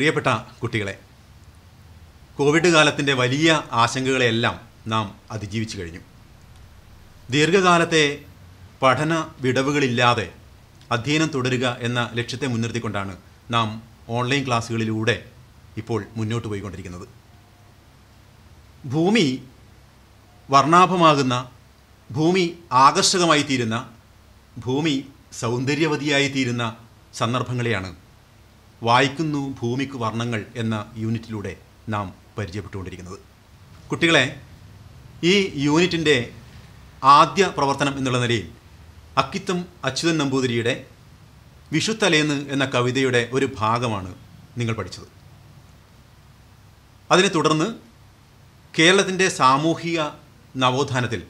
പ്രിയപ്പെട്ട കുട്ടികളെ കോവിഡ് കാലത്തിൻ്റെ വലിയ ആശങ്കകളെയെല്ലാം നാം അതിജീവിച്ചു കഴിഞ്ഞു ദീർഘകാലത്തെ പഠന വിടവുകളില്ലാതെ അധ്യയനം തുടരുക എന്ന ലക്ഷ്യത്തെ മുൻനിർത്തിക്കൊണ്ടാണ് നാം ഓൺലൈൻ ക്ലാസ്സുകളിലൂടെ ഇപ്പോൾ മുന്നോട്ട് പോയിക്കൊണ്ടിരിക്കുന്നത് ഭൂമി വർണ്ണാഭമാകുന്ന ഭൂമി ആകർഷകമായി തീരുന്ന ഭൂമി സൗന്ദര്യവതിയായി തീരുന്ന സന്ദർഭങ്ങളെയാണ് വായിക്കുന്നു ഭൂമിക്ക് വർണ്ണങ്ങൾ എന്ന യൂണിറ്റിലൂടെ നാം പരിചയപ്പെട്ടുകൊണ്ടിരിക്കുന്നത് കുട്ടികളെ ഈ യൂണിറ്റിൻ്റെ ആദ്യ പ്രവർത്തനം എന്നുള്ള നിലയിൽ അക്കിത്തം അച്യുതൻ നമ്പൂതിരിയുടെ വിഷുത്തലേന്ന് എന്ന കവിതയുടെ ഒരു ഭാഗമാണ് നിങ്ങൾ പഠിച്ചത് അതിനെ തുടർന്ന് കേരളത്തിൻ്റെ സാമൂഹിക നവോത്ഥാനത്തിൽ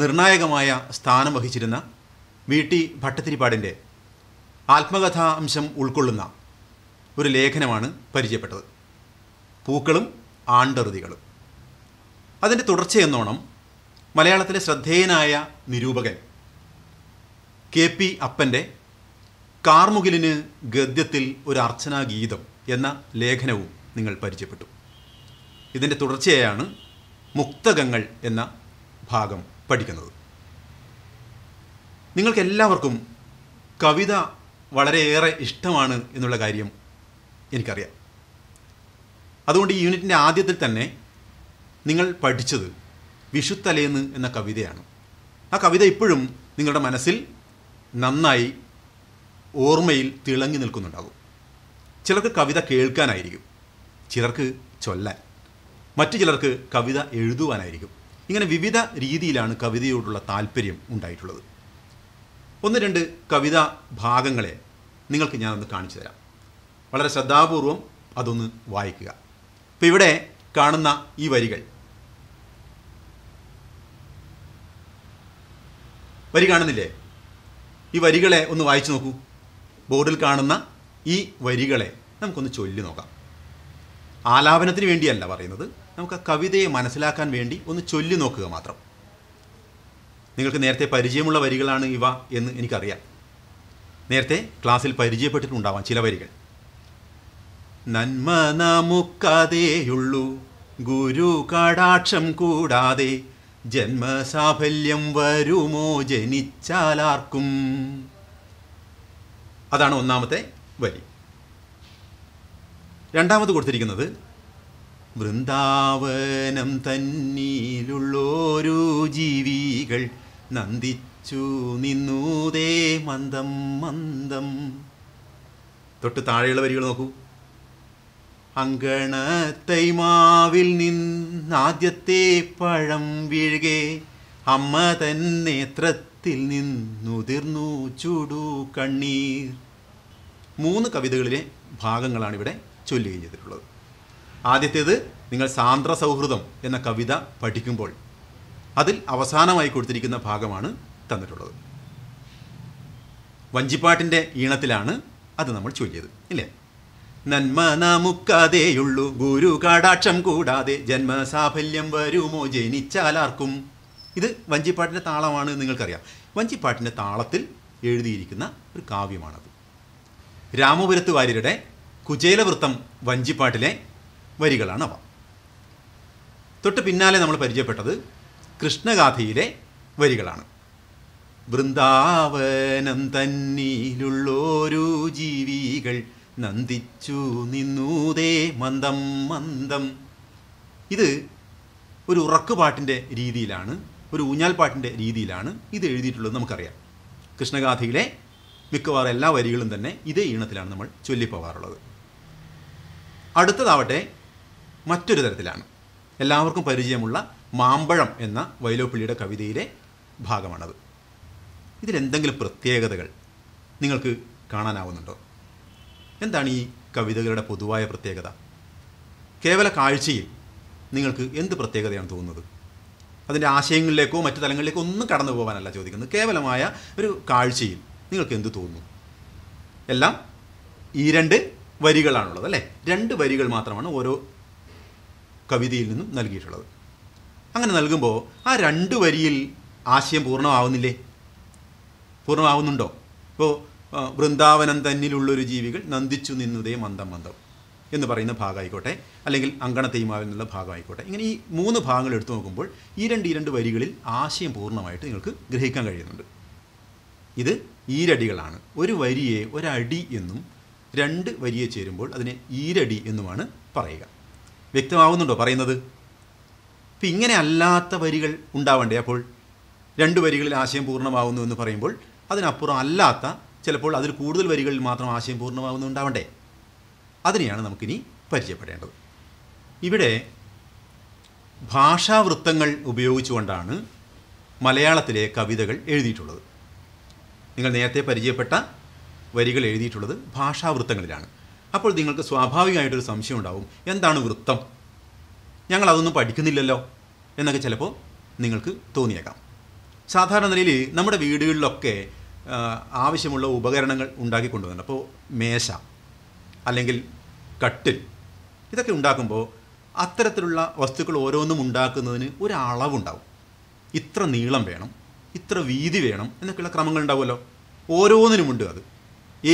നിർണായകമായ സ്ഥാനം വഹിച്ചിരുന്ന വി ടി ഭട്ടത്തിരിപ്പാടിൻ്റെ ആത്മകഥാംശം ഉൾക്കൊള്ളുന്ന ഒരു ലേഖനമാണ് പരിചയപ്പെട്ടത് പൂക്കളും ആണ്ടറുതികളും അതിൻ്റെ തുടർച്ചയെന്നോണം മലയാളത്തിലെ ശ്രദ്ധേയനായ നിരൂപകൻ കെ പി അപ്പൻ്റെ കാർമുകിലിന് ഗദ്യത്തിൽ ഒരു അർച്ചനാ ഗീതം എന്ന ലേഖനവും നിങ്ങൾ പരിചയപ്പെട്ടു ഇതിൻ്റെ തുടർച്ചയായാണ് മുക്തകങ്ങൾ എന്ന ഭാഗം പഠിക്കുന്നത് നിങ്ങൾക്കെല്ലാവർക്കും കവിത വളരെയേറെ ഇഷ്ടമാണ് എന്നുള്ള കാര്യം എനിക്കറിയാം അതുകൊണ്ട് ഈ യൂണിറ്റിൻ്റെ ആദ്യത്തിൽ തന്നെ നിങ്ങൾ പഠിച്ചത് വിഷുത്തലേന്ന് എന്ന കവിതയാണ് ആ കവിത ഇപ്പോഴും നിങ്ങളുടെ മനസ്സിൽ നന്നായി ഓർമ്മയിൽ തിളങ്ങി നിൽക്കുന്നുണ്ടാകും ചിലർക്ക് കവിത കേൾക്കാനായിരിക്കും ചിലർക്ക് ചൊല്ലാൻ മറ്റു ചിലർക്ക് കവിത എഴുതുവാനായിരിക്കും ഇങ്ങനെ വിവിധ രീതിയിലാണ് കവിതയോടുള്ള താല്പര്യം ഉണ്ടായിട്ടുള്ളത് ഒന്ന് രണ്ട് കവിതാ ഭാഗങ്ങളെ നിങ്ങൾക്ക് ഞാനൊന്ന് കാണിച്ചു തരാം വളരെ ശ്രദ്ധാപൂർവം അതൊന്ന് വായിക്കുക ഇപ്പം ഇവിടെ കാണുന്ന ഈ വരികൾ വരി കാണുന്നില്ലേ ഈ വരികളെ ഒന്ന് വായിച്ചു നോക്കൂ ബോർഡിൽ കാണുന്ന ഈ വരികളെ നമുക്കൊന്ന് ചൊല്ലി നോക്കാം ആലാപനത്തിന് വേണ്ടിയല്ല പറയുന്നത് നമുക്ക് ആ കവിതയെ മനസ്സിലാക്കാൻ വേണ്ടി ഒന്ന് ചൊല്ലി നോക്കുക മാത്രം നിങ്ങൾക്ക് നേരത്തെ പരിചയമുള്ള വരികളാണ് ഇവ എന്ന് എനിക്കറിയാം നേരത്തെ ക്ലാസ്സിൽ പരിചയപ്പെട്ടിട്ടുണ്ടാവാം ചില വരികൾ നന്മ നമുക്കതേയുള്ളൂ ഗുരു കടാക്ഷം കൂടാതെ ജന്മസാഫല്യം വരുമോ ജനിച്ചാലാർക്കും അതാണ് ഒന്നാമത്തെ വരി രണ്ടാമത് കൊടുത്തിരിക്കുന്നത് വൃന്ദാവനം തന്നീലുള്ളോരു ജീവികൾ നന്ദിച്ചു നിന്നൂതേ മന്ദം മന്ദം തൊട്ട് താഴെയുള്ള വരികൾ നോക്കൂ അങ്കണത്തൈ മാവിൽ നിന്നാദ്യത്തെ പഴം വീഴുകെ അമ്മ തൻ നേത്രത്തിൽ നിന്നുതിർന്നു ചൂടു കണ്ണീർ മൂന്ന് കവിതകളിലെ ഭാഗങ്ങളാണ് ഇവിടെ ചൊല്ലുകയും ചെയ്തിട്ടുള്ളത് ആദ്യത്തേത് നിങ്ങൾ സാന്ദ്ര സൗഹൃദം എന്ന കവിത പഠിക്കുമ്പോൾ അതിൽ അവസാനമായി കൊടുത്തിരിക്കുന്ന ഭാഗമാണ് തന്നിട്ടുള്ളത് വഞ്ചിപ്പാട്ടിൻ്റെ ഈണത്തിലാണ് അത് നമ്മൾ ചൊല്ലിയത് ഇല്ലേ നന്മ നാമുക്കാതെയുള്ളൂ ഗുരു കടാക്ഷം കൂടാതെ ജന്മസാഫല്യം വരുമോ ജനിച്ചാലാർക്കും ഇത് വഞ്ചിപ്പാട്ടിൻ്റെ താളമാണ് നിങ്ങൾക്കറിയാം വഞ്ചിപ്പാട്ടിൻ്റെ താളത്തിൽ എഴുതിയിരിക്കുന്ന ഒരു കാവ്യമാണത് രാമപുരത്ത് വാര്യരുടെ കുചേലവൃത്തം വഞ്ചിപ്പാട്ടിലെ വരികളാണ് അവ തൊട്ട് പിന്നാലെ നമ്മൾ പരിചയപ്പെട്ടത് കൃഷ്ണഗാഥയിലെ വരികളാണ് വൃന്ദാവനം തന്നിലുള്ളോരോ ജീവികൾ നന്ദിച്ചു നിന്നൂതേ മന്ദം മന്ദം ഇത് ഒരു ഉറക്കുപാട്ടിൻ്റെ രീതിയിലാണ് ഒരു ഊഞ്ഞാൽപ്പാട്ടിൻ്റെ രീതിയിലാണ് ഇത് എഴുതിയിട്ടുള്ളത് നമുക്കറിയാം കൃഷ്ണഗാഥയിലെ മിക്കവാറും എല്ലാ വരികളും തന്നെ ഇതേ ഈണത്തിലാണ് നമ്മൾ ചൊല്ലിപ്പോവാറുള്ളത് അടുത്തതാവട്ടെ മറ്റൊരു തരത്തിലാണ് എല്ലാവർക്കും പരിചയമുള്ള മാമ്പഴം എന്ന വൈലോപ്പിള്ളിയുടെ കവിതയിലെ ഭാഗമാണത് ഇതിലെന്തെങ്കിലും പ്രത്യേകതകൾ നിങ്ങൾക്ക് കാണാനാവുന്നുണ്ടോ എന്താണ് ഈ കവിതകളുടെ പൊതുവായ പ്രത്യേകത കേവല കാഴ്ചയിൽ നിങ്ങൾക്ക് എന്ത് പ്രത്യേകതയാണ് തോന്നുന്നത് അതിൻ്റെ ആശയങ്ങളിലേക്കോ മറ്റു തലങ്ങളിലേക്കോ ഒന്നും കടന്നു പോകാനല്ല ചോദിക്കുന്നത് കേവലമായ ഒരു കാഴ്ചയിൽ നിങ്ങൾക്ക് എന്ത് തോന്നുന്നു എല്ലാം ഈ രണ്ട് വരികളാണുള്ളത് അല്ലേ രണ്ട് വരികൾ മാത്രമാണ് ഓരോ കവിതയിൽ നിന്നും നൽകിയിട്ടുള്ളത് അങ്ങനെ നൽകുമ്പോൾ ആ രണ്ട് വരിയിൽ ആശയം പൂർണ്ണമാവുന്നില്ലേ പൂർണ്ണമാവുന്നുണ്ടോ ഇപ്പോൾ വൃന്ദാവനം തന്നിലുള്ളൊരു ജീവികൾ നന്ദിച്ചു നിന്നതേ മന്ദം മന്ദം എന്ന് പറയുന്ന ഭാഗമായിക്കോട്ടെ അല്ലെങ്കിൽ അങ്കണത്തെയ്മാവിൽ നിന്നുള്ള ഭാഗമായിക്കോട്ടെ ഇങ്ങനെ ഈ മൂന്ന് ഭാഗങ്ങൾ എടുത്തു നോക്കുമ്പോൾ ഈ രണ്ട് ഈ രണ്ട് വരികളിൽ ആശയം പൂർണ്ണമായിട്ട് നിങ്ങൾക്ക് ഗ്രഹിക്കാൻ കഴിയുന്നുണ്ട് ഇത് ഈരടികളാണ് ഒരു വരിയെ ഒരടി എന്നും രണ്ട് വരിയെ ചേരുമ്പോൾ അതിനെ ഈരടി എന്നുമാണ് പറയുക വ്യക്തമാവുന്നുണ്ടോ പറയുന്നത് ഇപ്പം ഇങ്ങനെ അല്ലാത്ത വരികൾ ഉണ്ടാവണ്ടേ അപ്പോൾ രണ്ട് വരികളിൽ ആശയം പൂർണ്ണമാവുന്നു എന്ന് പറയുമ്പോൾ അതിനപ്പുറം അല്ലാത്ത ചിലപ്പോൾ അതിൽ കൂടുതൽ വരികളിൽ മാത്രം ആശയം പൂർണ്ണമാകുന്നുണ്ടാവണ്ടേ അതിനെയാണ് നമുക്കിനി പരിചയപ്പെടേണ്ടത് ഇവിടെ ഭാഷാവൃത്തങ്ങൾ ഉപയോഗിച്ചുകൊണ്ടാണ് മലയാളത്തിലെ കവിതകൾ എഴുതിയിട്ടുള്ളത് നിങ്ങൾ നേരത്തെ പരിചയപ്പെട്ട വരികൾ എഴുതിയിട്ടുള്ളത് ഭാഷാവൃത്തങ്ങളിലാണ് അപ്പോൾ നിങ്ങൾക്ക് സ്വാഭാവികമായിട്ടൊരു സംശയം ഉണ്ടാവും എന്താണ് വൃത്തം ഞങ്ങൾ അതൊന്നും പഠിക്കുന്നില്ലല്ലോ എന്നൊക്കെ ചിലപ്പോൾ നിങ്ങൾക്ക് തോന്നിയേക്കാം സാധാരണ നിലയിൽ നമ്മുടെ വീടുകളിലൊക്കെ ആവശ്യമുള്ള ഉപകരണങ്ങൾ ഉണ്ടാക്കി അപ്പോൾ മേശ അല്ലെങ്കിൽ കട്ടിൽ ഇതൊക്കെ ഉണ്ടാക്കുമ്പോൾ അത്തരത്തിലുള്ള വസ്തുക്കൾ ഓരോന്നും ഉണ്ടാക്കുന്നതിന് ഒരു ഇത്ര നീളം വേണം ഇത്ര വീതി വേണം എന്നൊക്കെയുള്ള ക്രമങ്ങൾ ഉണ്ടാവുമല്ലോ ഓരോന്നിനുമുണ്ട് അത്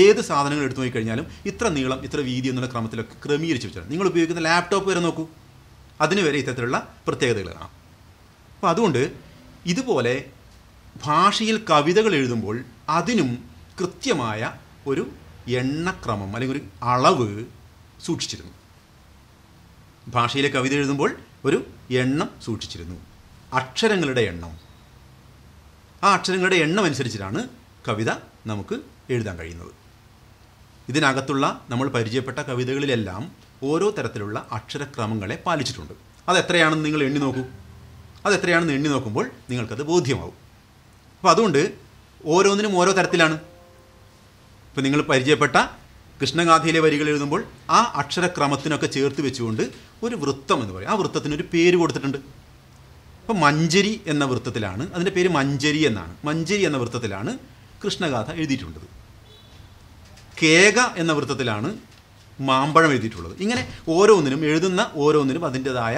ഏത് സാധനങ്ങൾ എടുത്തു കഴിഞ്ഞാലും ഇത്ര നീളം ഇത്ര വീതി എന്നുള്ള ക്രമത്തിലൊക്കെ ക്രമീകരിച്ച് വെച്ചാൽ നിങ്ങൾ ഉപയോഗിക്കുന്ന ലാപ്ടോപ്പ് വരെ നോക്കൂ അതിന് വരെ ഇത്തരത്തിലുള്ള പ്രത്യേകതകൾ കാണാം അപ്പോൾ അതുകൊണ്ട് ഇതുപോലെ ഭാഷയിൽ കവിതകൾ എഴുതുമ്പോൾ അതിനും കൃത്യമായ ഒരു എണ്ണക്രമം അല്ലെങ്കിൽ ഒരു അളവ് സൂക്ഷിച്ചിരുന്നു ഭാഷയിലെ കവിത എഴുതുമ്പോൾ ഒരു എണ്ണം സൂക്ഷിച്ചിരുന്നു അക്ഷരങ്ങളുടെ എണ്ണം ആ അക്ഷരങ്ങളുടെ എണ്ണം അനുസരിച്ചിട്ടാണ് കവിത നമുക്ക് എഴുതാൻ കഴിയുന്നത് ഇതിനകത്തുള്ള നമ്മൾ പരിചയപ്പെട്ട കവിതകളിലെല്ലാം ഓരോ തരത്തിലുള്ള അക്ഷരക്രമങ്ങളെ പാലിച്ചിട്ടുണ്ട് അതെത്രയാണെന്ന് നിങ്ങൾ എണ്ണി നോക്കൂ അതെത്രയാണെന്ന് എണ്ണി നോക്കുമ്പോൾ നിങ്ങൾക്കത് ബോധ്യമാവും അപ്പോൾ അതുകൊണ്ട് ഓരോന്നിനും ഓരോ തരത്തിലാണ് ഇപ്പം നിങ്ങൾ പരിചയപ്പെട്ട കൃഷ്ണഗാഥയിലെ വരികൾ എഴുതുമ്പോൾ ആ അക്ഷരക്രമത്തിനൊക്കെ ചേർത്ത് വെച്ചുകൊണ്ട് ഒരു വൃത്തം എന്ന് പറയും ആ വൃത്തത്തിനൊരു പേര് കൊടുത്തിട്ടുണ്ട് ഇപ്പം മഞ്ചരി എന്ന വൃത്തത്തിലാണ് അതിൻ്റെ പേര് മഞ്ചരി എന്നാണ് മഞ്ചരി എന്ന വൃത്തത്തിലാണ് കൃഷ്ണഗാഥ എഴുതിയിട്ടുള്ളത് കേക എന്ന വൃത്തത്തിലാണ് മാമ്പഴം എഴുതിയിട്ടുള്ളത് ഇങ്ങനെ ഓരോന്നിനും എഴുതുന്ന ഓരോന്നിനും അതിൻ്റെതായ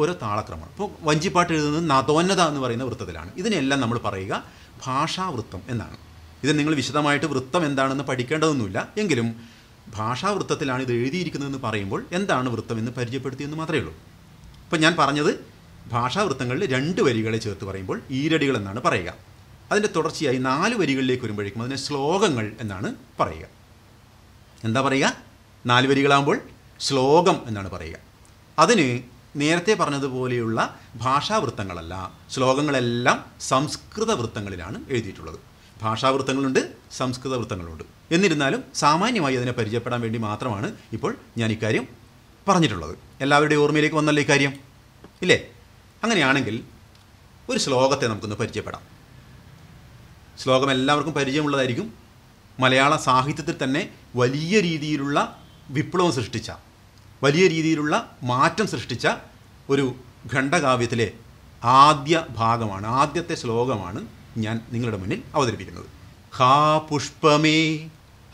ഓരോ താളക്രമമാണ് ഇപ്പോൾ വഞ്ചിപ്പാട്ട് എഴുതുന്നത് നതോന്നത എന്ന് പറയുന്ന വൃത്തത്തിലാണ് ഇതിനെല്ലാം നമ്മൾ പറയുക ഭാഷാവൃത്തം എന്നാണ് ഇത് നിങ്ങൾ വിശദമായിട്ട് വൃത്തം എന്താണെന്ന് പഠിക്കേണ്ടതൊന്നുമില്ല എങ്കിലും ഭാഷാവൃത്തത്തിലാണ് ഇത് എഴുതിയിരിക്കുന്നതെന്ന് പറയുമ്പോൾ എന്താണ് വൃത്തം എന്ന് പരിചയപ്പെടുത്തിയെന്ന് മാത്രമേ ഉള്ളൂ അപ്പം ഞാൻ പറഞ്ഞത് ഭാഷാവൃത്തങ്ങളിൽ രണ്ട് വരികളെ ചേർത്ത് പറയുമ്പോൾ ഈരടികൾ എന്നാണ് പറയുക അതിൻ്റെ തുടർച്ചയായി നാല് വരികളിലേക്ക് വരുമ്പോഴേക്കും അതിനെ ശ്ലോകങ്ങൾ എന്നാണ് പറയുക എന്താ പറയുക നാല് വരികളാകുമ്പോൾ ശ്ലോകം എന്നാണ് പറയുക അതിന് നേരത്തെ പറഞ്ഞതുപോലെയുള്ള ഭാഷാവൃത്തങ്ങളല്ല ശ്ലോകങ്ങളെല്ലാം സംസ്കൃത വൃത്തങ്ങളിലാണ് എഴുതിയിട്ടുള്ളത് ഭാഷാവൃത്തങ്ങളുണ്ട് സംസ്കൃത വൃത്തങ്ങളുണ്ട് എന്നിരുന്നാലും സാമാന്യമായി അതിനെ പരിചയപ്പെടാൻ വേണ്ടി മാത്രമാണ് ഇപ്പോൾ ഞാൻ ഇക്കാര്യം പറഞ്ഞിട്ടുള്ളത് എല്ലാവരുടെയും ഓർമ്മയിലേക്ക് വന്നല്ലോ ഇക്കാര്യം ഇല്ലേ അങ്ങനെയാണെങ്കിൽ ഒരു ശ്ലോകത്തെ നമുക്കൊന്ന് പരിചയപ്പെടാം ശ്ലോകം എല്ലാവർക്കും പരിചയമുള്ളതായിരിക്കും മലയാള സാഹിത്യത്തിൽ തന്നെ വലിയ രീതിയിലുള്ള വിപ്ലവം സൃഷ്ടിച്ച വലിയ രീതിയിലുള്ള മാറ്റം സൃഷ്ടിച്ച ഒരു ഖണ്ഡകാവ്യത്തിലെ ആദ്യ ഭാഗമാണ് ആദ്യത്തെ ശ്ലോകമാണ് ഞാൻ നിങ്ങളുടെ മുന്നിൽ അവതരിപ്പിക്കുന്നത് ഹാ പുഷ്പമേ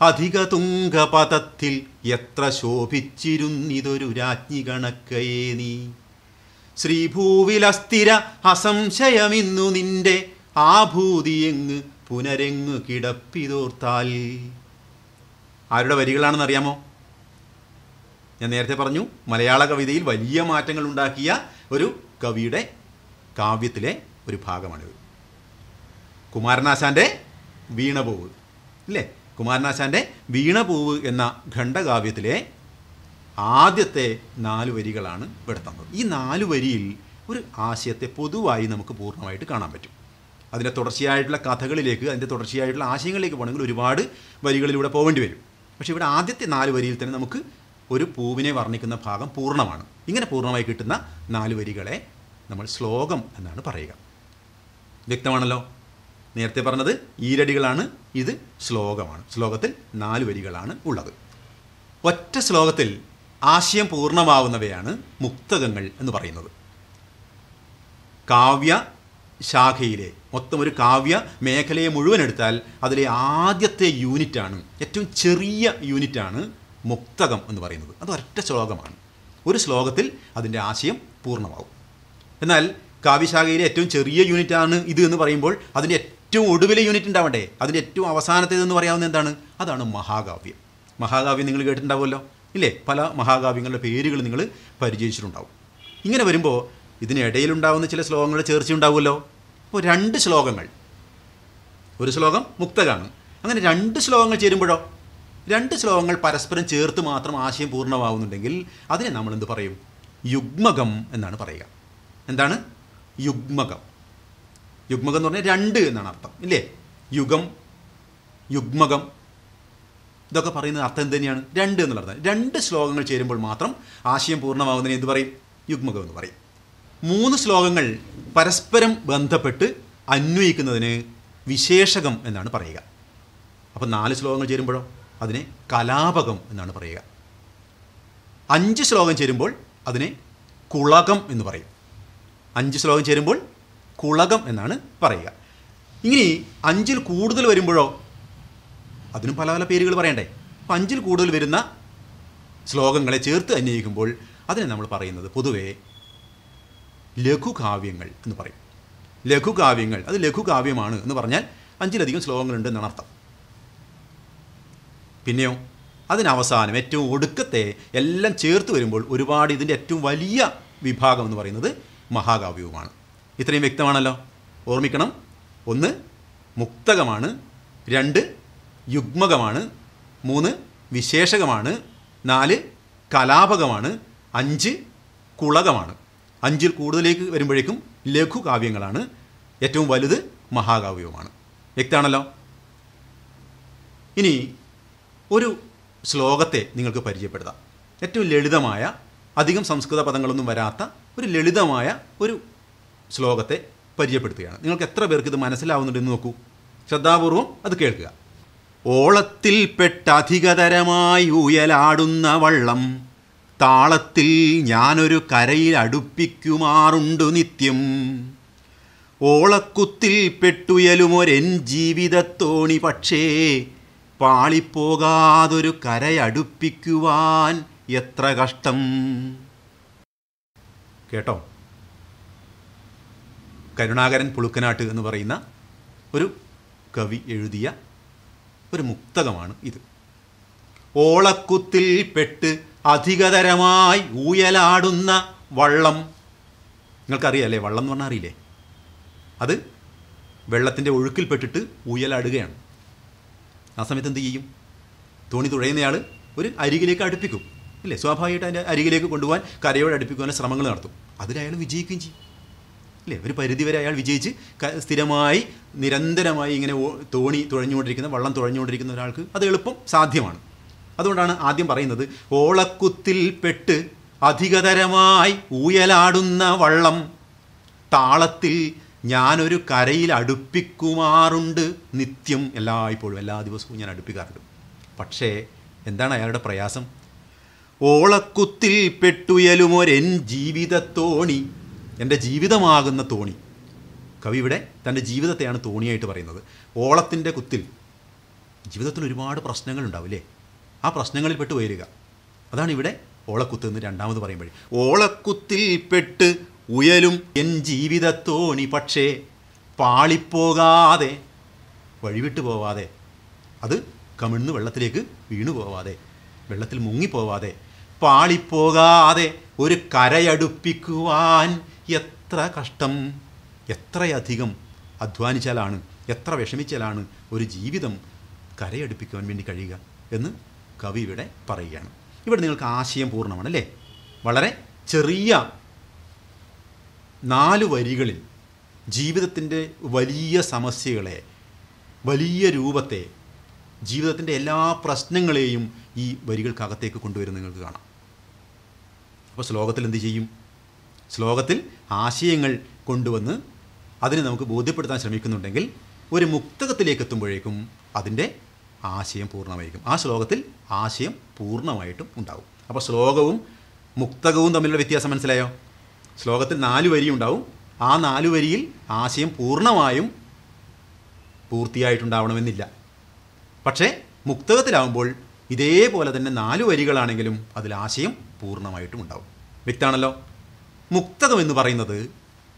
അധിക തുങ്കപഥത്തിൽ എത്ര ശോഭിച്ചിരുന്നിതൊരു രാജ്ഞി കണക്കയേ നീ ശ്രീഭൂവിലസ്ഥിര അസംശയമിന്നു നിന്റെ ആഭൂതിയെങ്ങ് പുനരെങ്ങു കിടപ്പിതോർത്താൽ ആരുടെ വരികളാണെന്ന് അറിയാമോ ഞാൻ നേരത്തെ പറഞ്ഞു മലയാള കവിതയിൽ വലിയ മാറ്റങ്ങൾ ഉണ്ടാക്കിയ ഒരു കവിയുടെ കാവ്യത്തിലെ ഒരു ഭാഗമാണിത് കുമാരനാശാൻ്റെ വീണപൂവ് അല്ലേ കുമാരനാശാൻ്റെ വീണപൂവ് എന്ന ഖണ്ഡകാവ്യത്തിലെ ആദ്യത്തെ നാല് വരികളാണ് ഇവിടെ തന്നത് ഈ നാല് വരിയിൽ ഒരു ആശയത്തെ പൊതുവായി നമുക്ക് പൂർണ്ണമായിട്ട് കാണാൻ പറ്റും അതിൻ്റെ തുടർച്ചയായിട്ടുള്ള കഥകളിലേക്ക് അതിൻ്റെ തുടർച്ചയായിട്ടുള്ള ആശയങ്ങളിലേക്ക് പോകണമെങ്കിൽ ഒരുപാട് വരികളിലൂടെ പോകേണ്ടി വരും പക്ഷേ ഇവിടെ ആദ്യത്തെ നാല് വരിയിൽ തന്നെ നമുക്ക് ഒരു പൂവിനെ വർണ്ണിക്കുന്ന ഭാഗം പൂർണ്ണമാണ് ഇങ്ങനെ പൂർണ്ണമായി കിട്ടുന്ന നാല് വരികളെ നമ്മൾ ശ്ലോകം എന്നാണ് പറയുക വ്യക്തമാണല്ലോ നേരത്തെ പറഞ്ഞത് ഈരടികളാണ് ഇത് ശ്ലോകമാണ് ശ്ലോകത്തിൽ നാല് വരികളാണ് ഉള്ളത് ഒറ്റ ശ്ലോകത്തിൽ ആശയം പൂർണ്ണമാവുന്നവയാണ് മുക്തകങ്ങൾ എന്ന് പറയുന്നത് കാവ്യ ശാഖയിലെ മൊത്തം ഒരു കാവ്യ മേഖലയെ മുഴുവൻ എടുത്താൽ അതിലെ ആദ്യത്തെ യൂണിറ്റാണ് ഏറ്റവും ചെറിയ യൂണിറ്റാണ് മുക്തകം എന്ന് പറയുന്നത് അത് ഒറ്റ ശ്ലോകമാണ് ഒരു ശ്ലോകത്തിൽ അതിൻ്റെ ആശയം പൂർണ്ണമാവും എന്നാൽ കാവ്യശാഖയിലെ ഏറ്റവും ചെറിയ യൂണിറ്റാണ് ഇത് എന്ന് പറയുമ്പോൾ അതിൻ്റെ ഏറ്റവും ഒടുവിലെ യൂണിറ്റ് ഉണ്ടാവണ്ടേ അതിൻ്റെ ഏറ്റവും അവസാനത്തേതെന്ന് പറയാവുന്ന എന്താണ് അതാണ് മഹാകാവ്യം മഹാകാവ്യം നിങ്ങൾ കേട്ടിട്ടുണ്ടാവുമല്ലോ ഇല്ലേ പല മഹാകാവ്യങ്ങളുടെ പേരുകൾ നിങ്ങൾ പരിചയിച്ചിട്ടുണ്ടാവും ഇങ്ങനെ വരുമ്പോൾ ഇതിനിടയിലുണ്ടാവുന്ന ചില ശ്ലോകങ്ങൾ ചേർച്ചയുണ്ടാവുമല്ലോ അപ്പോൾ രണ്ട് ശ്ലോകങ്ങൾ ഒരു ശ്ലോകം മുക്തകാണ് അങ്ങനെ രണ്ട് ശ്ലോകങ്ങൾ ചേരുമ്പോഴോ രണ്ട് ശ്ലോകങ്ങൾ പരസ്പരം ചേർത്ത് മാത്രം ആശയം പൂർണ്ണമാവുന്നുണ്ടെങ്കിൽ അതിനെ നമ്മൾ എന്ത് പറയും യുഗ്മകം എന്നാണ് പറയുക എന്താണ് യുഗ്മകം യുഗ്മകം എന്ന് പറഞ്ഞാൽ രണ്ട് എന്നാണ് അർത്ഥം ഇല്ലേ യുഗം യുഗ്മകം ഇതൊക്കെ പറയുന്നത് അർത്ഥം തന്നെയാണ് രണ്ട് എന്നുള്ള അർത്ഥം രണ്ട് ശ്ലോകങ്ങൾ ചേരുമ്പോൾ മാത്രം ആശയം പൂർണ്ണമാവുന്നതിന് എന്ത് പറയും യുഗ്മകം എന്ന് പറയും മൂന്ന് ശ്ലോകങ്ങൾ പരസ്പരം ബന്ധപ്പെട്ട് അന്വയിക്കുന്നതിന് വിശേഷകം എന്നാണ് പറയുക അപ്പോൾ നാല് ശ്ലോകങ്ങൾ ചേരുമ്പോഴോ അതിനെ കലാപകം എന്നാണ് പറയുക അഞ്ച് ശ്ലോകം ചേരുമ്പോൾ അതിനെ കുളകം എന്ന് പറയും അഞ്ച് ശ്ലോകം ചേരുമ്പോൾ കുളകം എന്നാണ് പറയുക ഇനി അഞ്ചിൽ കൂടുതൽ വരുമ്പോഴോ അതിനും പല പല പേരുകൾ പറയണ്ടേ അപ്പം അഞ്ചിൽ കൂടുതൽ വരുന്ന ശ്ലോകങ്ങളെ ചേർത്ത് അന്വയിക്കുമ്പോൾ അതിനെ നമ്മൾ പറയുന്നത് പൊതുവേ ലഘുകാവ്യങ്ങൾ എന്ന് പറയും ലഘുകാവ്യങ്ങൾ അത് ലഘുകാവ്യമാണ് എന്ന് പറഞ്ഞാൽ അഞ്ചിലധികം ശ്ലോകങ്ങളുണ്ട് എന്നാണ് അർത്ഥം പിന്നെയോ അതിനവസാനം ഏറ്റവും ഒടുക്കത്തെ എല്ലാം ചേർത്ത് വരുമ്പോൾ ഒരുപാട് ഇതിൻ്റെ ഏറ്റവും വലിയ വിഭാഗം എന്ന് പറയുന്നത് മഹാകാവ്യവുമാണ് ഇത്രയും വ്യക്തമാണല്ലോ ഓർമ്മിക്കണം ഒന്ന് മുക്തകമാണ് രണ്ട് യുഗ്മകമാണ് മൂന്ന് വിശേഷകമാണ് നാല് കലാപകമാണ് അഞ്ച് കുളകമാണ് അഞ്ചിൽ കൂടുതലേക്ക് വരുമ്പോഴേക്കും ലഘുകാവ്യങ്ങളാണ് ഏറ്റവും വലുത് മഹാകാവ്യവുമാണ് വ്യക്തമാണല്ലോ ഇനി ഒരു ശ്ലോകത്തെ നിങ്ങൾക്ക് പരിചയപ്പെടുത്താം ഏറ്റവും ലളിതമായ അധികം സംസ്കൃത പദങ്ങളൊന്നും വരാത്ത ഒരു ലളിതമായ ഒരു ശ്ലോകത്തെ പരിചയപ്പെടുത്തുകയാണ് നിങ്ങൾക്ക് എത്ര പേർക്ക് ഇത് മനസ്സിലാവുന്നുണ്ടെന്ന് നോക്കൂ ശ്രദ്ധാപൂർവം അത് കേൾക്കുക ഓളത്തിൽ പെട്ടധികതരമായി ഉയലാടുന്ന വള്ളം താളത്തിൽ ഞാനൊരു കരയിൽ അടുപ്പിക്കുമാറുണ്ടു നിത്യം ഓളക്കുത്തിൽ പെട്ടുയലുമൊരൻ ജീവിതത്തോണി പക്ഷേ പാളിപ്പോകാതൊരു കരയടുപ്പിക്കുവാൻ എത്ര കഷ്ടം കേട്ടോ കരുണാകരൻ പുളുക്കനാട്ട് എന്ന് പറയുന്ന ഒരു കവി എഴുതിയ ഒരു മുക്തകമാണ് ഇത് ഓളക്കുത്തിൽ പെട്ട് അധികതരമായി ഊയലാടുന്ന വള്ളം നിങ്ങൾക്കറിയാലേ വള്ളം എന്ന് പറഞ്ഞാൽ അറിയില്ലേ അത് വെള്ളത്തിൻ്റെ ഒഴുക്കിൽപ്പെട്ടിട്ട് ഊയലാടുകയാണ് ആ സമയത്ത് എന്ത് ചെയ്യും തോണി തുഴയുന്നയാൾ ഒരു അരികിലേക്ക് അടുപ്പിക്കും അല്ലേ സ്വാഭാവികമായിട്ട് അതിൻ്റെ അരികിലേക്ക് കൊണ്ടുപോകാൻ കരയോട് അടുപ്പിക്കുവാൻ ശ്രമങ്ങൾ നടത്തും അതിൽ അയാൾ വിജയിക്കുകയും ചെയ്യും അല്ലേ ഒരു പരിധിവരെ അയാൾ വിജയിച്ച് സ്ഥിരമായി നിരന്തരമായി ഇങ്ങനെ തോണി തുഴഞ്ഞുകൊണ്ടിരിക്കുന്ന വള്ളം തുഴഞ്ഞുകൊണ്ടിരിക്കുന്ന ഒരാൾക്ക് അത് എളുപ്പം സാധ്യമാണ് അതുകൊണ്ടാണ് ആദ്യം പറയുന്നത് ഓളക്കുത്തിൽ പെട്ട് അധികതരമായി ഊയലാടുന്ന വള്ളം താളത്തിൽ ഞാനൊരു കരയിൽ അടുപ്പിക്കുമാറുണ്ട് നിത്യം എല്ലായ്പ്പോഴും എല്ലാ ദിവസവും ഞാൻ അടുപ്പിക്കാറുണ്ട് പക്ഷേ എന്താണ് അയാളുടെ പ്രയാസം ഓളക്കുത്തിൽ പെട്ടുയലുമൊരെൻ ജീവിതത്തോണി എൻ്റെ ജീവിതമാകുന്ന തോണി കവി ഇവിടെ തൻ്റെ ജീവിതത്തെയാണ് തോണിയായിട്ട് പറയുന്നത് ഓളത്തിൻ്റെ കുത്തിൽ ജീവിതത്തിൽ ഒരുപാട് പ്രശ്നങ്ങൾ ഉണ്ടാവില്ലേ ആ പ്രശ്നങ്ങളിൽ ഉയരുക അതാണ് ഇവിടെ ഓളക്കുത്ത് എന്ന് രണ്ടാമത് പറയുമ്പോഴേ ഓളക്കുത്തിൽ പെട്ട് ഉയലും എൻ ജീവിതത്തോണി പക്ഷേ പാളിപ്പോകാതെ വഴിവിട്ടു പോവാതെ അത് കമിഴ്ന്ന് വെള്ളത്തിലേക്ക് വീണു പോവാതെ വെള്ളത്തിൽ മുങ്ങിപ്പോവാതെ പാളിപ്പോകാതെ ഒരു കരയടുപ്പിക്കുവാൻ എത്ര കഷ്ടം എത്രയധികം അധ്വാനിച്ചാലാണ് എത്ര വിഷമിച്ചാലാണ് ഒരു ജീവിതം കരയടുപ്പിക്കുവാൻ വേണ്ടി കഴിയുക എന്ന് കവി ഇവിടെ പറയുകയാണ് ഇവിടെ നിങ്ങൾക്ക് ആശയം പൂർണ്ണമാണ് അല്ലേ വളരെ ചെറിയ നാല് വരികളിൽ ജീവിതത്തിൻ്റെ വലിയ സമസ്യകളെ വലിയ രൂപത്തെ ജീവിതത്തിൻ്റെ എല്ലാ പ്രശ്നങ്ങളെയും ഈ വരികൾക്കകത്തേക്ക് കൊണ്ടുവരുന്ന നിങ്ങൾക്ക് കാണാം അപ്പോൾ ശ്ലോകത്തിൽ എന്ത് ചെയ്യും ശ്ലോകത്തിൽ ആശയങ്ങൾ കൊണ്ടുവന്ന് അതിനെ നമുക്ക് ബോധ്യപ്പെടുത്താൻ ശ്രമിക്കുന്നുണ്ടെങ്കിൽ ഒരു മുക്തകത്തിലേക്ക് എത്തുമ്പോഴേക്കും അതിൻ്റെ ആശയം പൂർണ്ണമായിരിക്കും ആ ശ്ലോകത്തിൽ ആശയം പൂർണ്ണമായിട്ടും ഉണ്ടാകും അപ്പോൾ ശ്ലോകവും മുക്തകവും തമ്മിലുള്ള വ്യത്യാസം മനസ്സിലായോ ശ്ലോകത്തിൽ നാല് വരിയുണ്ടാവും ആ നാല് വരിയിൽ ആശയം പൂർണ്ണമായും പൂർത്തിയായിട്ടുണ്ടാവണമെന്നില്ല പക്ഷേ മുക്തകത്തിലാവുമ്പോൾ ഇതേപോലെ തന്നെ നാല് വരികളാണെങ്കിലും അതിൽ ആശയം പൂർണ്ണമായിട്ടും ഉണ്ടാവും വ്യക്താണല്ലോ മുക്തകം എന്ന് പറയുന്നത്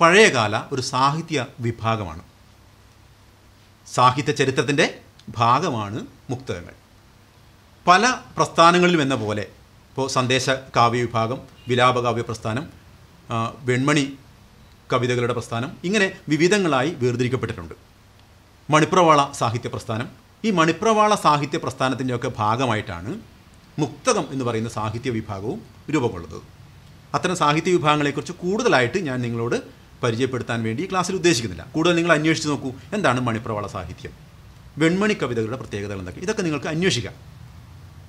പഴയകാല ഒരു സാഹിത്യ വിഭാഗമാണ് സാഹിത്യ ചരിത്രത്തിൻ്റെ ഭാഗമാണ് മുക്തകങ്ങൾ പല പ്രസ്ഥാനങ്ങളിലും എന്ന പോലെ ഇപ്പോൾ സന്ദേശ കാവ്യ വിഭാഗം വിലാപകാവ്യ പ്രസ്ഥാനം വെൺമണി കവിതകളുടെ പ്രസ്ഥാനം ഇങ്ങനെ വിവിധങ്ങളായി വേർതിരിക്കപ്പെട്ടിട്ടുണ്ട് മണിപ്രവാള സാഹിത്യ പ്രസ്ഥാനം ഈ മണിപ്രവാള സാഹിത്യ പ്രസ്ഥാനത്തിൻ്റെയൊക്കെ ഭാഗമായിട്ടാണ് മുക്തകം എന്ന് പറയുന്ന സാഹിത്യ വിഭാഗവും രൂപം അത്തരം സാഹിത്യ വിഭാഗങ്ങളെക്കുറിച്ച് കൂടുതലായിട്ട് ഞാൻ നിങ്ങളോട് പരിചയപ്പെടുത്താൻ വേണ്ടി ഈ ക്ലാസ്സിൽ ഉദ്ദേശിക്കുന്നില്ല കൂടുതൽ നിങ്ങൾ അന്വേഷിച്ച് നോക്കൂ എന്താണ് മണിപ്രവാള സാഹിത്യം വെൺമണി കവിതകളുടെ പ്രത്യേകതകൾ എന്തൊക്കെ ഇതൊക്കെ നിങ്ങൾക്ക് അന്വേഷിക്കാം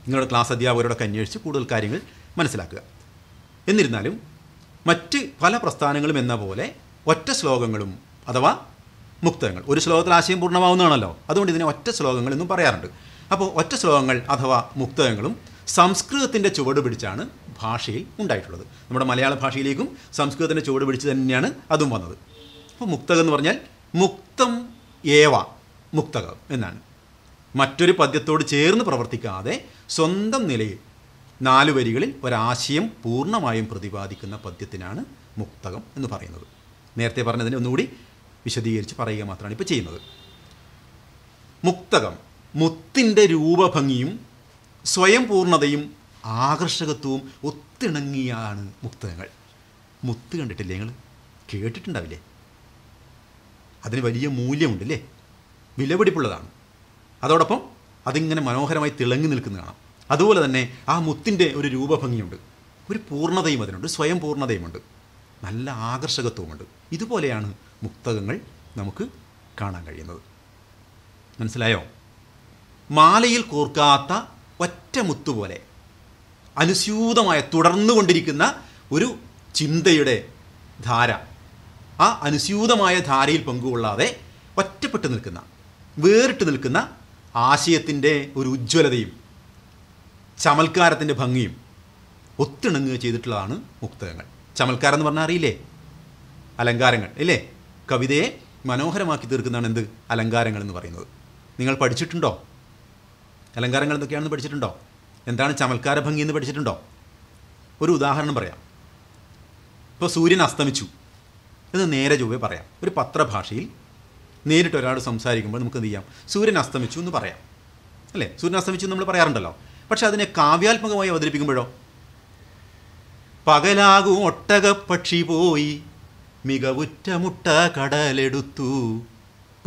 നിങ്ങളുടെ ക്ലാസ് അധ്യാപകരോടൊക്കെ അന്വേഷിച്ച് കൂടുതൽ കാര്യങ്ങൾ മനസ്സിലാക്കുക എന്നിരുന്നാലും മറ്റ് പല പ്രസ്ഥാനങ്ങളും എന്ന പോലെ ഒറ്റ ശ്ലോകങ്ങളും അഥവാ മുക്തങ്ങൾ ഒരു ശ്ലോകത്തിൽ ആശയം പൂർണ്ണമാവുന്നതാണല്ലോ അതുകൊണ്ട് ഇതിനെ ഒറ്റ ശ്ലോകങ്ങൾ എന്നും പറയാറുണ്ട് അപ്പോൾ ഒറ്റ ശ്ലോകങ്ങൾ അഥവാ മുക്തകങ്ങളും സംസ്കൃതത്തിൻ്റെ ചുവട് പിടിച്ചാണ് ഭാഷയിൽ ഉണ്ടായിട്ടുള്ളത് നമ്മുടെ മലയാള ഭാഷയിലേക്കും സംസ്കൃതത്തിൻ്റെ ചുവട് പിടിച്ച് തന്നെയാണ് അതും വന്നത് അപ്പോൾ മുക്തകം എന്ന് പറഞ്ഞാൽ മുക്തം ഏവ മുക്തകം എന്നാണ് മറ്റൊരു പദ്യത്തോട് ചേർന്ന് പ്രവർത്തിക്കാതെ സ്വന്തം നിലയിൽ നാല് വരികളിൽ ഒരാശയം പൂർണ്ണമായും പ്രതിപാദിക്കുന്ന പദ്യത്തിനാണ് മുക്തകം എന്ന് പറയുന്നത് നേരത്തെ പറഞ്ഞതിനെ ഒന്നുകൂടി വിശദീകരിച്ച് പറയുക മാത്രമാണ് ഇപ്പോൾ ചെയ്യുന്നത് മുക്തകം മുത്തിൻ്റെ രൂപഭംഗിയും സ്വയം പൂർണ്ണതയും ആകർഷകത്വവും ഒത്തിണങ്ങിയാണ് മുക്തകങ്ങൾ മുത്ത് കണ്ടിട്ടില്ലേ നിങ്ങൾ കേട്ടിട്ടുണ്ടാവില്ലേ അതിന് വലിയ മൂല്യമുണ്ടല്ലേ വിലപിടിപ്പുള്ളതാണ് അതോടൊപ്പം അതിങ്ങനെ മനോഹരമായി തിളങ്ങി നിൽക്കുന്ന കാണാം അതുപോലെ തന്നെ ആ മുത്തിൻ്റെ ഒരു രൂപഭംഗിയുണ്ട് ഒരു പൂർണ്ണതയും അതിനുണ്ട് സ്വയം പൂർണ്ണതയുമുണ്ട് നല്ല ആകർഷകത്വമുണ്ട് ഇതുപോലെയാണ് മുക്തകങ്ങൾ നമുക്ക് കാണാൻ കഴിയുന്നത് മനസ്സിലായോ മാലയിൽ കോർക്കാത്ത ഒറ്റ മുത്തുപോലെ അനുസ്യൂതമായ തുടർന്നുകൊണ്ടിരിക്കുന്ന ഒരു ചിന്തയുടെ ധാര ആ അനുസ്യൂതമായ ധാരയിൽ പങ്കുകൊള്ളാതെ ഒറ്റപ്പെട്ടു നിൽക്കുന്ന വേറിട്ട് നിൽക്കുന്ന ആശയത്തിൻ്റെ ഒരു ഉജ്ജ്വലതയും ചമൽക്കാരത്തിൻ്റെ ഭംഗിയും ഒത്തിണങ്ങുക ചെയ്തിട്ടുള്ളതാണ് മുക്തകങ്ങൾ ചമൽക്കാരം എന്ന് പറഞ്ഞാൽ അറിയില്ലേ അലങ്കാരങ്ങൾ ഇല്ലേ കവിതയെ മനോഹരമാക്കി തീർക്കുന്നതാണ് എന്ത് അലങ്കാരങ്ങൾ എന്ന് പറയുന്നത് നിങ്ങൾ പഠിച്ചിട്ടുണ്ടോ അലങ്കാരങ്ങൾ എന്തൊക്കെയാണെന്ന് പഠിച്ചിട്ടുണ്ടോ എന്താണ് ചമൽക്കാര ഭംഗി എന്ന് പഠിച്ചിട്ടുണ്ടോ ഒരു ഉദാഹരണം പറയാം ഇപ്പോൾ സൂര്യൻ അസ്തമിച്ചു എന്ന് നേരെ ചൊവ്വേ പറയാം ഒരു പത്രഭാഷയിൽ നേരിട്ട് ഒരാൾ സംസാരിക്കുമ്പോൾ നമുക്ക് എന്ത് ചെയ്യാം സൂര്യൻ അസ്തമിച്ചു എന്ന് പറയാം അല്ലേ സൂര്യൻ അസ്തമിച്ചു നമ്മൾ പറയാറുണ്ടല്ലോ പക്ഷെ അതിനെ കാവ്യാത്മകമായി അവതരിപ്പിക്കുമ്പോഴോ പകലാകും ഒട്ടകപ്പക്ഷി പോയി മികവുറ്റ മുട്ട കടലെടുത്തു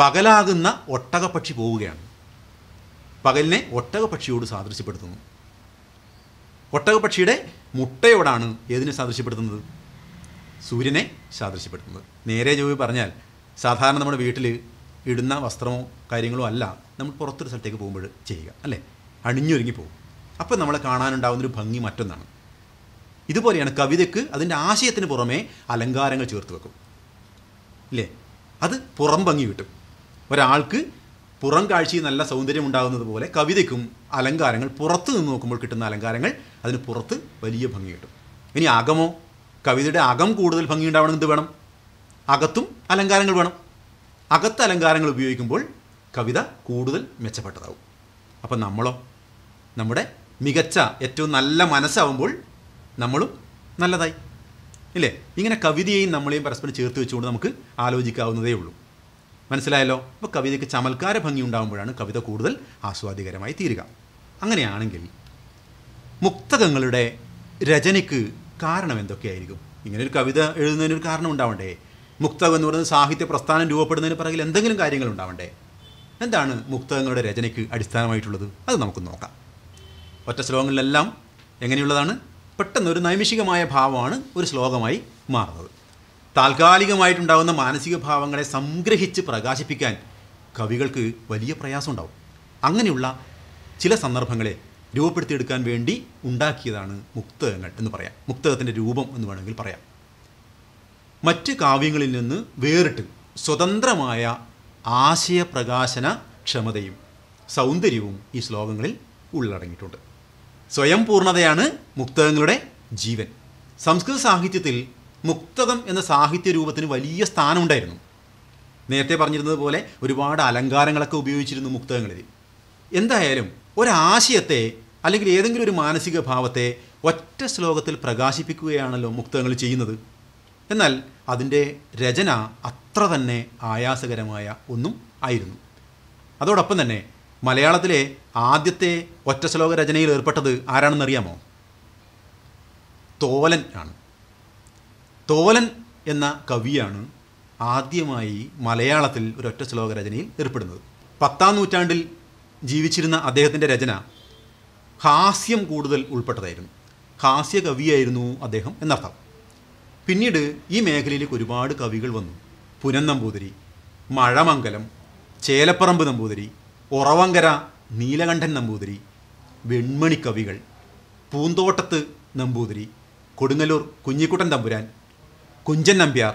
പകലാകുന്ന ഒട്ടകപ്പക്ഷി പോവുകയാണ് പകലിനെ ഒട്ടകപ്പക്ഷിയോട് സാദൃശ്യപ്പെടുത്തുന്നു ഒട്ടകപ്പക്ഷിയുടെ മുട്ടയോടാണ് ഏതിനെ സാദൃശ്യപ്പെടുത്തുന്നത് സൂര്യനെ സാദൃശ്യപ്പെടുത്തുന്നത് നേരെ ജോലി പറഞ്ഞാൽ സാധാരണ നമ്മുടെ വീട്ടിൽ ഇടുന്ന വസ്ത്രമോ കാര്യങ്ങളോ അല്ല നമ്മൾ പുറത്തൊരു സ്ഥലത്തേക്ക് പോകുമ്പോൾ ചെയ്യുക അല്ലേ അണിഞ്ഞൊരുങ്ങി പോകും അപ്പോൾ നമ്മളെ ഒരു ഭംഗി മറ്റൊന്നാണ് ഇതുപോലെയാണ് കവിതയ്ക്ക് അതിൻ്റെ ആശയത്തിന് പുറമേ അലങ്കാരങ്ങൾ ചേർത്ത് വെക്കും അല്ലേ അത് പുറം ഭംഗി കിട്ടും ഒരാൾക്ക് പുറം കാഴ്ചയിൽ നല്ല സൗന്ദര്യം ഉണ്ടാകുന്നത് പോലെ കവിതയ്ക്കും അലങ്കാരങ്ങൾ പുറത്ത് നിന്ന് നോക്കുമ്പോൾ കിട്ടുന്ന അലങ്കാരങ്ങൾ അതിന് പുറത്ത് വലിയ ഭംഗി കിട്ടും ഇനി അകമോ കവിതയുടെ അകം കൂടുതൽ ഭംഗി ഉണ്ടാവണം ഇത് വേണം അകത്തും അലങ്കാരങ്ങൾ വേണം അകത്ത് അലങ്കാരങ്ങൾ ഉപയോഗിക്കുമ്പോൾ കവിത കൂടുതൽ മെച്ചപ്പെട്ടതാവും അപ്പം നമ്മളോ നമ്മുടെ മികച്ച ഏറ്റവും നല്ല മനസ്സാവുമ്പോൾ നമ്മളും നല്ലതായി ഇല്ലേ ഇങ്ങനെ കവിതയെയും നമ്മളെയും പരസ്പരം ചേർത്ത് വെച്ചുകൊണ്ട് നമുക്ക് ആലോചിക്കാവുന്നതേ ഉള്ളൂ മനസ്സിലായല്ലോ അപ്പോൾ കവിതയ്ക്ക് ചമൽക്കാര ഭംഗി ഉണ്ടാകുമ്പോഴാണ് കവിത കൂടുതൽ ആസ്വാദികരമായി തീരുക അങ്ങനെയാണെങ്കിൽ മുക്തകങ്ങളുടെ രചനയ്ക്ക് കാരണം എന്തൊക്കെയായിരിക്കും ഇങ്ങനെ ഒരു കവിത എഴുതുന്നതിനൊരു കാരണം ഉണ്ടാവണ്ടേ മുക്തകം എന്ന് പറയുന്നത് സാഹിത്യ പ്രസ്ഥാനം രൂപപ്പെടുന്നതിന് പിറകിൽ എന്തെങ്കിലും കാര്യങ്ങൾ ഉണ്ടാവണ്ടേ എന്താണ് മുക്തകങ്ങളുടെ രചനയ്ക്ക് അടിസ്ഥാനമായിട്ടുള്ളത് അത് നമുക്ക് നോക്കാം ഒറ്റ ശ്ലോകങ്ങളിലെല്ലാം എങ്ങനെയുള്ളതാണ് പെട്ടെന്ന് ഒരു നൈമിഷികമായ ഭാവമാണ് ഒരു ശ്ലോകമായി മാറുന്നത് താൽക്കാലികമായിട്ടുണ്ടാകുന്ന മാനസിക ഭാവങ്ങളെ സംഗ്രഹിച്ച് പ്രകാശിപ്പിക്കാൻ കവികൾക്ക് വലിയ പ്രയാസമുണ്ടാവും അങ്ങനെയുള്ള ചില സന്ദർഭങ്ങളെ രൂപപ്പെടുത്തിയെടുക്കാൻ വേണ്ടി ഉണ്ടാക്കിയതാണ് മുക്തകങ്ങൾ എന്ന് പറയാം മുക്തകത്തിൻ്റെ രൂപം എന്ന് വേണമെങ്കിൽ പറയാം മറ്റ് കാവ്യങ്ങളിൽ നിന്ന് വേറിട്ട് സ്വതന്ത്രമായ ആശയപ്രകാശന ക്ഷമതയും സൗന്ദര്യവും ഈ ശ്ലോകങ്ങളിൽ ഉള്ളടങ്ങിയിട്ടുണ്ട് സ്വയം പൂർണ്ണതയാണ് മുക്തകങ്ങളുടെ ജീവൻ സംസ്കൃത സാഹിത്യത്തിൽ മുക്തകം എന്ന സാഹിത്യ രൂപത്തിന് വലിയ സ്ഥാനമുണ്ടായിരുന്നു നേരത്തെ പറഞ്ഞിരുന്നത് പോലെ ഒരുപാട് അലങ്കാരങ്ങളൊക്കെ ഉപയോഗിച്ചിരുന്നു മുക്തകങ്ങളിൽ എന്തായാലും ഒരാശയത്തെ അല്ലെങ്കിൽ ഏതെങ്കിലും ഒരു മാനസിക ഭാവത്തെ ഒറ്റ ശ്ലോകത്തിൽ പ്രകാശിപ്പിക്കുകയാണല്ലോ മുക്തകങ്ങൾ ചെയ്യുന്നത് എന്നാൽ അതിൻ്റെ രചന അത്ര തന്നെ ആയാസകരമായ ഒന്നും ആയിരുന്നു അതോടൊപ്പം തന്നെ മലയാളത്തിലെ ആദ്യത്തെ ഒറ്റശ്ലോക രചനയിൽ ഏർപ്പെട്ടത് ആരാണെന്നറിയാമോ തോലൻ ആണ് തോലൻ എന്ന കവിയാണ് ആദ്യമായി മലയാളത്തിൽ ഒരു ഒറ്റ ശ്ലോക രചനയിൽ ഏർപ്പെടുന്നത് പത്താം നൂറ്റാണ്ടിൽ ജീവിച്ചിരുന്ന അദ്ദേഹത്തിൻ്റെ രചന ഹാസ്യം കൂടുതൽ ഉൾപ്പെട്ടതായിരുന്നു ഹാസ്യ കവിയായിരുന്നു അദ്ദേഹം എന്നർത്ഥം പിന്നീട് ഈ മേഖലയിലേക്ക് ഒരുപാട് കവികൾ വന്നു പുനൻ നമ്പൂതിരി മഴമംഗലം ചേലപ്പറമ്പ് നമ്പൂതിരി ഒറവങ്കര നീലകണ്ഠൻ നമ്പൂതിരി വെൺമണി കവികൾ പൂന്തോട്ടത്ത് നമ്പൂതിരി കൊടുങ്ങല്ലൂർ കുഞ്ഞിക്കുട്ടൻ തമ്പുരാൻ കുഞ്ചൻ നമ്പ്യാർ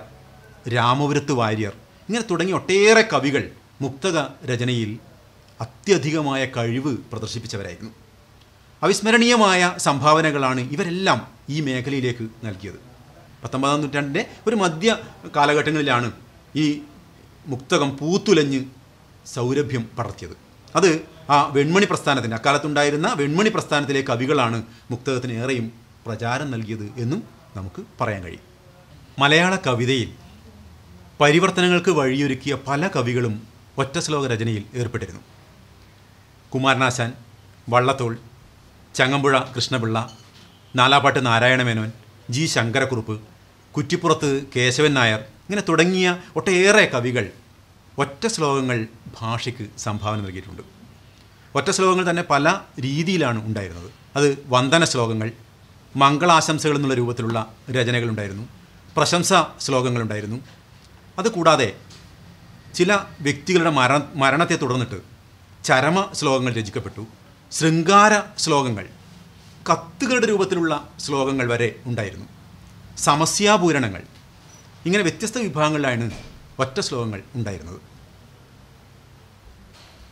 രാമപുരത്ത് വാര്യർ ഇങ്ങനെ തുടങ്ങിയ ഒട്ടേറെ കവികൾ മുക്തക രചനയിൽ അത്യധികമായ കഴിവ് പ്രദർശിപ്പിച്ചവരായിരുന്നു അവിസ്മരണീയമായ സംഭാവനകളാണ് ഇവരെല്ലാം ഈ മേഖലയിലേക്ക് നൽകിയത് പത്തൊമ്പതാം നൂറ്റാണ്ടിൻ്റെ ഒരു മധ്യ കാലഘട്ടങ്ങളിലാണ് ഈ മുക്തകം പൂത്തുലഞ്ഞ് സൗരഭ്യം പടർത്തിയത് അത് ആ വെൺമണി പ്രസ്ഥാനത്തിൻ്റെ അക്കാലത്തുണ്ടായിരുന്ന വെൺമണി പ്രസ്ഥാനത്തിലെ കവികളാണ് മുക്തകത്തിന് ഏറെയും പ്രചാരം നൽകിയത് എന്നും നമുക്ക് പറയാൻ കഴിയും മലയാള കവിതയിൽ പരിവർത്തനങ്ങൾക്ക് വഴിയൊരുക്കിയ പല കവികളും ഒറ്റ ശ്ലോക രചനയിൽ ഏർപ്പെട്ടിരുന്നു കുമാരനാശാൻ വള്ളത്തോൾ ചങ്ങമ്പുഴ കൃഷ്ണപിള്ള നാലാപ്പാട്ട് നാരായണമേനോൻ ജി ശങ്കരക്കുറുപ്പ് കുറ്റിപ്പുറത്ത് കേശവൻ നായർ ഇങ്ങനെ തുടങ്ങിയ ഒട്ടേറെ കവികൾ ഒറ്റ ശ്ലോകങ്ങൾ ഭാഷയ്ക്ക് സംഭാവന നൽകിയിട്ടുണ്ട് ഒറ്റ ശ്ലോകങ്ങൾ തന്നെ പല രീതിയിലാണ് ഉണ്ടായിരുന്നത് അത് വന്ദന ശ്ലോകങ്ങൾ മംഗളാശംസകൾ എന്നുള്ള രൂപത്തിലുള്ള രചനകളുണ്ടായിരുന്നു പ്രശംസ ശ്ലോകങ്ങളുണ്ടായിരുന്നു അതുകൂടാതെ ചില വ്യക്തികളുടെ മര മരണത്തെ തുടർന്നിട്ട് ചരമ ശ്ലോകങ്ങൾ രചിക്കപ്പെട്ടു ശൃംഗാര ശ്ലോകങ്ങൾ കത്തുകളുടെ രൂപത്തിലുള്ള ശ്ലോകങ്ങൾ വരെ ഉണ്ടായിരുന്നു സമസ്യാപൂരണങ്ങൾ ഇങ്ങനെ വ്യത്യസ്ത വിഭാഗങ്ങളിലാണ് ഒറ്റ ശ്ലോകങ്ങൾ ഉണ്ടായിരുന്നത്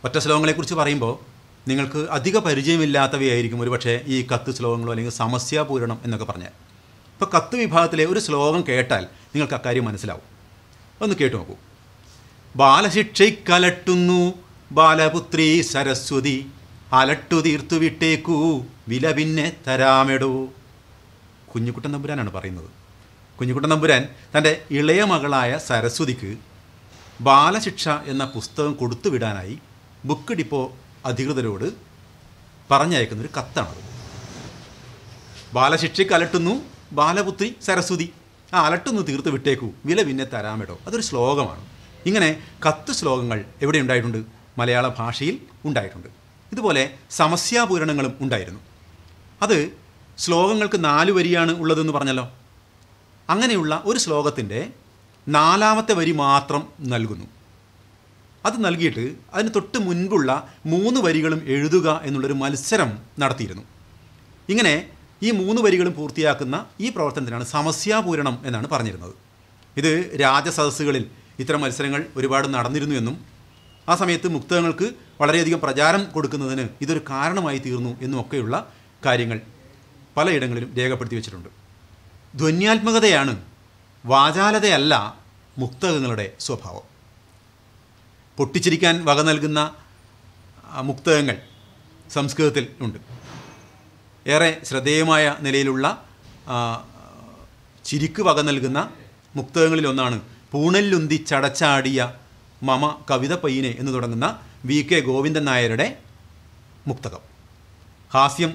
ഒറ്റ ശ്ലോകങ്ങളെക്കുറിച്ച് പറയുമ്പോൾ നിങ്ങൾക്ക് അധിക പരിചയമില്ലാത്തവയായിരിക്കും ഒരുപക്ഷേ ഈ കത്ത് ശ്ലോകങ്ങളോ അല്ലെങ്കിൽ സമസ്യാപൂരണം എന്നൊക്കെ പറഞ്ഞാൽ ഇപ്പോൾ കത്ത് വിഭാഗത്തിലെ ഒരു ശ്ലോകം കേട്ടാൽ നിങ്ങൾക്ക് അക്കാര്യം മനസ്സിലാവും ഒന്ന് കേട്ടു നോക്കൂ ബാലശിക്ഷയ്ക്കലട്ടുന്നു ബാലപുത്രി സരസ്വതി അലട്ടു തീർത്തു വിട്ടേക്കൂ വില പിന്നെ തരാമെടോ കുഞ്ഞുകുട്ടൻ തമ്പുരാനാണ് പറയുന്നത് കുഞ്ഞിക്കുട്ടൻ നമ്പുരാൻ തൻ്റെ ഇളയ മകളായ സരസ്വതിക്ക് ബാലശിക്ഷ എന്ന പുസ്തകം കൊടുത്തുവിടാനായി ബുക്ക് ഡിപ്പോ അധികൃതരോട് പറഞ്ഞയക്കുന്നൊരു കത്താണ് ബാലശിക്ഷയ്ക്ക് അലട്ടുന്നു ബാലപുത്രി സരസ്വതി ആ അലട്ടുന്നു തീർത്ത് വിട്ടേക്കൂ വില പിന്നെ തരാമെടോ അതൊരു ശ്ലോകമാണ് ഇങ്ങനെ കത്ത് ശ്ലോകങ്ങൾ എവിടെ ഉണ്ടായിട്ടുണ്ട് മലയാള ഭാഷയിൽ ഉണ്ടായിട്ടുണ്ട് ഇതുപോലെ സമസ്യാപൂരണങ്ങളും ഉണ്ടായിരുന്നു അത് ശ്ലോകങ്ങൾക്ക് നാല് വരിയാണ് ഉള്ളതെന്ന് പറഞ്ഞല്ലോ അങ്ങനെയുള്ള ഒരു ശ്ലോകത്തിൻ്റെ നാലാമത്തെ വരി മാത്രം നൽകുന്നു അത് നൽകിയിട്ട് അതിന് തൊട്ട് മുൻപുള്ള മൂന്ന് വരികളും എഴുതുക എന്നുള്ളൊരു മത്സരം നടത്തിയിരുന്നു ഇങ്ങനെ ഈ മൂന്ന് വരികളും പൂർത്തിയാക്കുന്ന ഈ പ്രവർത്തനത്തിനാണ് സമസ്യാപൂരണം എന്നാണ് പറഞ്ഞിരുന്നത് ഇത് രാജസദസ്സുകളിൽ ഇത്തരം മത്സരങ്ങൾ ഒരുപാട് നടന്നിരുന്നു എന്നും ആ സമയത്ത് മുക്തകങ്ങൾക്ക് വളരെയധികം പ്രചാരം കൊടുക്കുന്നതിന് ഇതൊരു കാരണമായി തീർന്നു എന്നുമൊക്കെയുള്ള കാര്യങ്ങൾ പലയിടങ്ങളിലും രേഖപ്പെടുത്തി വെച്ചിട്ടുണ്ട് ധ്വന്യാത്മകതയാണ് വാചാലതയല്ല മുക്തകങ്ങളുടെ സ്വഭാവം പൊട്ടിച്ചിരിക്കാൻ വക നൽകുന്ന മുക്തകങ്ങൾ സംസ്കൃതത്തിൽ ഉണ്ട് ഏറെ ശ്രദ്ധേയമായ നിലയിലുള്ള ചിരിക്ക് വക നൽകുന്ന മുക്തകങ്ങളിലൊന്നാണ് പൂണല്ലുന്തി ചടച്ചാടിയ മമ കവിത പയ്യനെ എന്ന് തുടങ്ങുന്ന വി കെ ഗോവിന്ദൻ നായരുടെ മുക്തകം ഹാസ്യം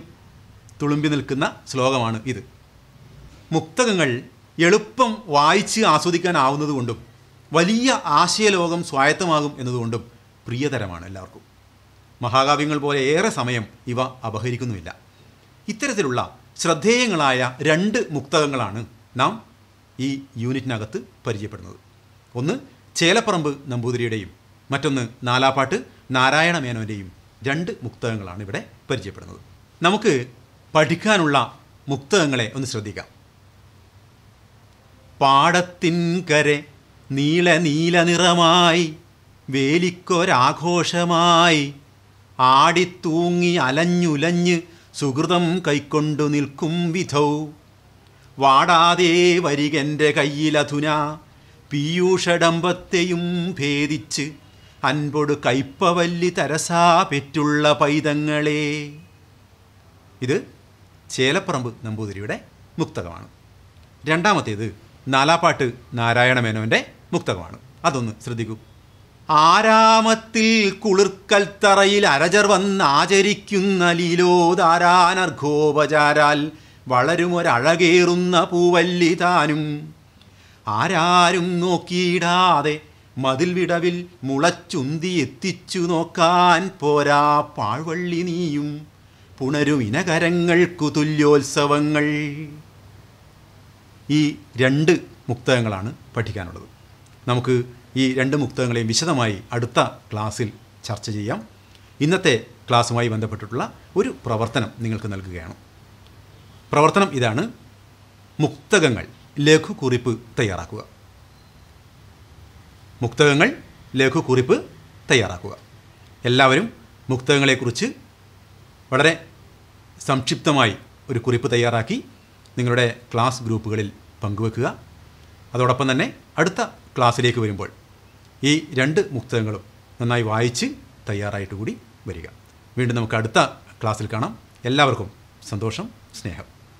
തുളുമ്പി നിൽക്കുന്ന ശ്ലോകമാണ് ഇത് മുക്തകങ്ങൾ എളുപ്പം വായിച്ച് ആസ്വദിക്കാനാവുന്നതുകൊണ്ടും വലിയ ആശയലോകം സ്വായത്തമാകും എന്നതുകൊണ്ടും പ്രിയതരമാണ് എല്ലാവർക്കും മഹാകാവ്യങ്ങൾ പോലെ ഏറെ സമയം ഇവ അപഹരിക്കുന്നുമില്ല ഇത്തരത്തിലുള്ള ശ്രദ്ധേയങ്ങളായ രണ്ട് മുക്തകങ്ങളാണ് നാം ഈ യൂണിറ്റിനകത്ത് പരിചയപ്പെടുന്നത് ഒന്ന് ചേലപ്പറമ്പ് നമ്പൂതിരിയുടെയും മറ്റൊന്ന് നാലാപ്പാട്ട് നാരായണ മേനോൻ്റെയും രണ്ട് മുക്തകങ്ങളാണ് ഇവിടെ പരിചയപ്പെടുന്നത് നമുക്ക് പഠിക്കാനുള്ള മുക്തകങ്ങളെ ഒന്ന് ശ്രദ്ധിക്കാം പാടത്തിൻകരെ നീല നീല നിറമായി വേലിക്കൊരാഘോഷമായി ആടിത്തൂങ്ങി അലഞ്ഞുലഞ്ഞ് സുഹൃതം കൈക്കൊണ്ടു നിൽക്കും വിധൗ വാടാതെ വരികൻ്റെ കയ്യിലധുന പീയൂഷഡമ്പത്തെയും ഭേദിച്ച് അൻപൊടു കൈപ്പവല്ലി തരസാ പെറ്റുള്ള പൈതങ്ങളെ ഇത് ചേലപ്പറമ്പ് നമ്പൂതിരിയുടെ മുക്തകമാണ് രണ്ടാമത്തേത് നാലാപ്പാട്ട് നാരായണ മേനോൻ്റെ മുക്തകമാണ് അതൊന്ന് ശ്രദ്ധിക്കൂ ആരാമത്തിൽ കുളിർക്കൽ തറയിൽ അരജർ വന്നാചരിക്കുന്ന ലീലോദാരാനർഘോപചാരാൽ വളരുമൊരഴകേറുന്ന പൂവല്ലി താനും ആരാരും നോക്കിയിടാതെ മതിൽ വിടവിൽ മുളച്ചുന്തി എത്തിച്ചു നോക്കാൻ പോരാ പാഴ്വള്ളി നീയും പുണരുവിനകരങ്ങൾക്കു തുല്യോത്സവങ്ങൾ ഈ രണ്ട് മുക്തകങ്ങളാണ് പഠിക്കാനുള്ളത് നമുക്ക് ഈ രണ്ട് മുക്തകങ്ങളെയും വിശദമായി അടുത്ത ക്ലാസ്സിൽ ചർച്ച ചെയ്യാം ഇന്നത്തെ ക്ലാസ്സുമായി ബന്ധപ്പെട്ടിട്ടുള്ള ഒരു പ്രവർത്തനം നിങ്ങൾക്ക് നൽകുകയാണ് പ്രവർത്തനം ഇതാണ് മുക്തകങ്ങൾ ലഘുകുറിപ്പ് തയ്യാറാക്കുക മുക്തകങ്ങൾ ലഘുകുറിപ്പ് തയ്യാറാക്കുക എല്ലാവരും മുക്തകങ്ങളെക്കുറിച്ച് വളരെ സംക്ഷിപ്തമായി ഒരു കുറിപ്പ് തയ്യാറാക്കി നിങ്ങളുടെ ക്ലാസ് ഗ്രൂപ്പുകളിൽ പങ്കുവെക്കുക അതോടൊപ്പം തന്നെ അടുത്ത ക്ലാസ്സിലേക്ക് വരുമ്പോൾ ഈ രണ്ട് മുക്തകങ്ങളും നന്നായി വായിച്ച് തയ്യാറായിട്ട് കൂടി വരിക വീണ്ടും നമുക്ക് അടുത്ത ക്ലാസ്സിൽ കാണാം എല്ലാവർക്കും സന്തോഷം സ്നേഹം